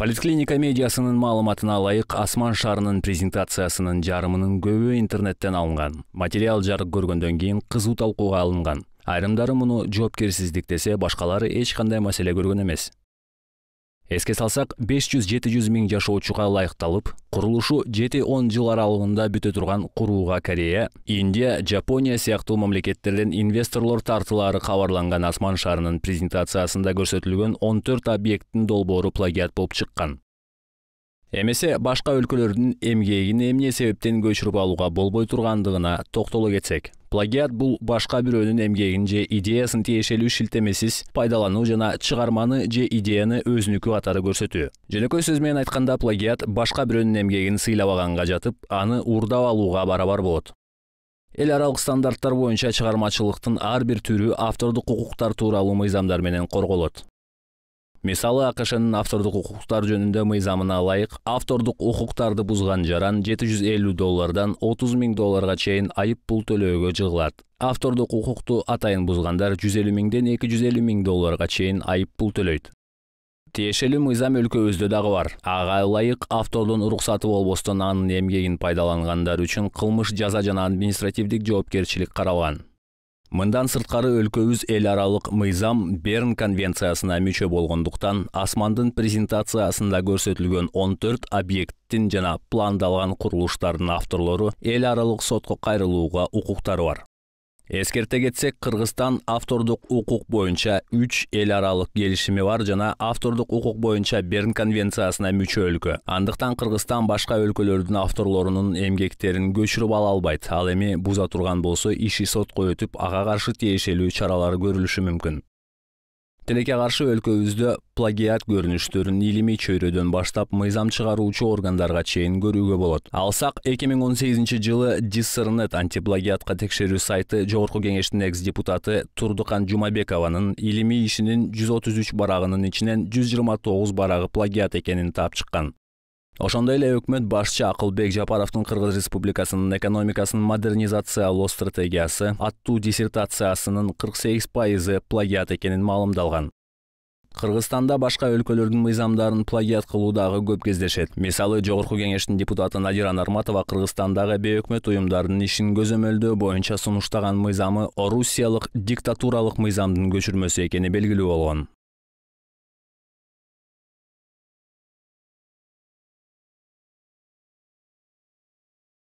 поликлиника медиасынын маалыматына лайық асман Шарының презентациясынын жарымының көбі интернеттен алынған. материал жарык көргөндөн кейін қызу талкууга алынған. айрымдары мұны жоопкерсиздик десе башкалары ешқандай мәселе маселе көргөн эмес эске салсак беш жүз жети жүз миң жашоочуга ылайыкталып курулушу жети он жыл аралыгында бүтө турган курууга корея индия жапония сыяктуу мамлекеттерден инвесторлор тартылаары кабарланган асман шаарынын презентациясында көрсөтүлгөн он төрт объекттин долбоору плагиат болуп чыккан эмесе башка өлкөлөрдүн эмгегин эмне себептен көчүрүп алууга болбой тургандыгына токтоло кетсек плагиат бул башка бирөөнүн эмгегин же идеясын тиешелүү шилтемесиз пайдалануу жана чыгарманы же идеяны өзүнүкү катары көрсөтүү жөнөкөй сөз менен айтканда плагиат башка бирөөнүн эмгегин сыйлабаганга жатып аны уурдап алууга барабар болот эл аралык стандарттар боюнча чыгармачылыктын ар бир түрү автордук укуктар тууралуу мыйзамдар менен корголот мисалы акшнын автордук укуктар жөнүндө мыйзамына ылайык автордук укуктарды бузган жаран жети жүз элүү доллардан отуз миң долларга чейин айып пул төлөөгө жыгылат автордук укукту атайын бузгандар жүз элүү миңден эки жүз элүү миң долларга чейин айып пул төлөйт тиешелүү мыйзам өлкөбүздө дагы бар ага ылайык автордун уруксаты болбостон анын эмгегин пайдалангандар үчүн кылмыш жаза жана административдик жоопкерчилик каралган мындан сырткары өлкөбүз эл аралық мыйзам берн конвенциясына мүчө болгондуктан асмандын презентациясында көрсөтүлгөн 14 объекттин жана пландалган курулуштардын авторлору эл аралык сотко кайрылууга укуктары бар эскерте кетсек кыргызстан автордук укук боюнча үч эл аралык келишими бар жана автордук укук боюнча берн конвенциясына мүчө өлкө андыктан кыргызстан башка өлкөлөрдүн авторлорунун эмгектерин көчүрүп ала албайт ал эми буза турган болсо иши сотко өтүп ага каршы тиешелүү чаралар көрүлүшү мүмкүн тилекке каршы өлкөбүздө плагиат көрүнүштөрүн илимий чөйрөдөн баштап мыйзам чыгаруучу органдарга чейин чейін болот алсак эки миң жылы Диссернет антиплагиатқа текшерүү сайты жогорку кеңештин экс депутаты турдукан жумабекованын илимий ішінің 133 барағының ішінен 129 барағы плагиат екенін тап чыккан ошондой эле өкмөт башчы акылбек жапаровдун кыргыз республикасынын экономикасын модернизациялоо стратегиясы аттуу диссертациясынын кырк сегиз пайызы плагиат экенин маалымдалган кыргызстанда башка өлкөлөрдүн мыйзамдарын плагиат кылуу дагы көп кездешет мисалы жогорку кеңештин депутаты надира нарматова кыргызстандагы бейөкмөт уюмдардын ишин көзөмөлдөө боюнча сунуштаган мыйзамы орусиялык диктатуралык мыйзамдын көчүрмөсү экени белгилүү болгон